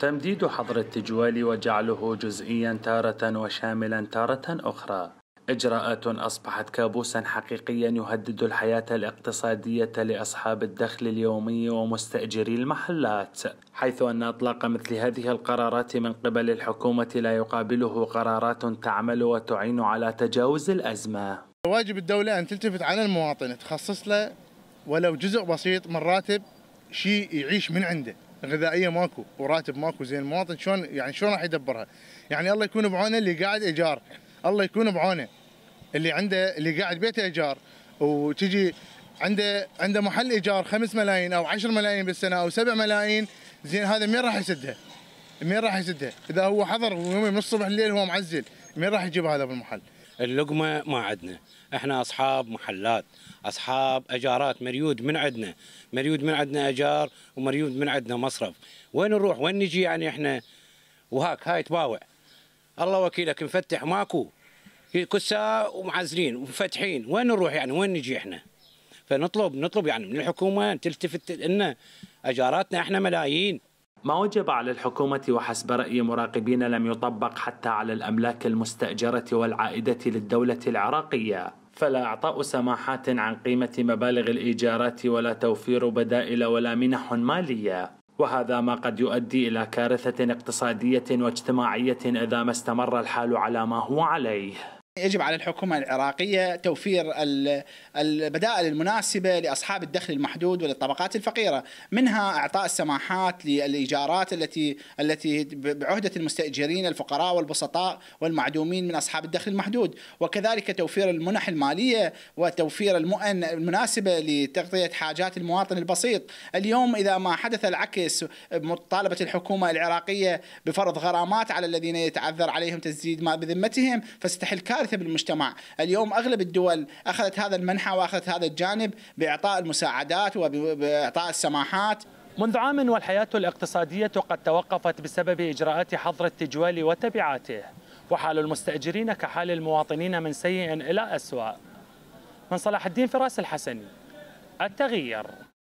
تمديد حظر التجوال وجعله جزئيا تارة وشاملا تارة أخرى إجراءات أصبحت كابوسا حقيقيا يهدد الحياة الاقتصادية لأصحاب الدخل اليومي ومستأجري المحلات حيث أن أطلاق مثل هذه القرارات من قبل الحكومة لا يقابله قرارات تعمل وتعين على تجاوز الأزمة واجب الدولة أن تلتفت على المواطن تخصص له ولو جزء بسيط من راتب شيء يعيش من عنده غذائيه ماكو وراتب ماكو زين المواطن شلون يعني شلون راح يدبرها؟ يعني الله يكون بعونه اللي قاعد ايجار الله يكون بعونه اللي عنده اللي قاعد بيته ايجار وتجي عنده عنده محل ايجار 5 ملايين او 10 ملايين بالسنه او 7 ملايين زين هذا مين راح يسدها؟ مين راح يسدها؟ اذا هو حضر من الصبح لليل هو معزل مين راح يجيب هذا بالمحل؟ اللقمه ما عندنا احنا اصحاب محلات اصحاب اجارات مريود من عندنا مريود من عندنا اجار ومريود من عندنا مصرف وين نروح وين نجي يعني احنا وهاك هاي تباوع الله وكيلك مفتح ماكو كسا ومعزلين ومفتحين وين نروح يعني وين نجي احنا فنطلب نطلب يعني من الحكومه تلتفت لنا اجاراتنا احنا ملايين ما وجب على الحكومة وحسب رأي مراقبين لم يطبق حتى على الأملاك المستأجرة والعائدة للدولة العراقية فلا اعطاء سماحات عن قيمه مبالغ الايجارات ولا توفير بدائل ولا منح ماليه وهذا ما قد يؤدي الى كارثه اقتصاديه واجتماعيه اذا ما استمر الحال على ما هو عليه يجب على الحكومة العراقية توفير البدائل المناسبة لأصحاب الدخل المحدود وللطبقات الفقيرة منها إعطاء السماحات للإيجارات التي التي بعهدة المستأجرين الفقراء والبسطاء والمعدومين من أصحاب الدخل المحدود وكذلك توفير المنح المالية وتوفير المؤن المناسبة لتغطية حاجات المواطن البسيط اليوم إذا ما حدث العكس مطالبة الحكومة العراقية بفرض غرامات على الذين يتعذر عليهم تسديد ما بذمتهم فستحل كارثة كارثه بالمجتمع، اليوم اغلب الدول اخذت هذا المنحى واخذت هذا الجانب باعطاء المساعدات وباعطاء السماحات. منذ عام والحياة الاقتصادية قد توقفت بسبب إجراءات حظر التجوال وتبعاته وحال المستأجرين كحال المواطنين من سيء إلى اسوء. من صلاح الدين فراس الحسني التغيير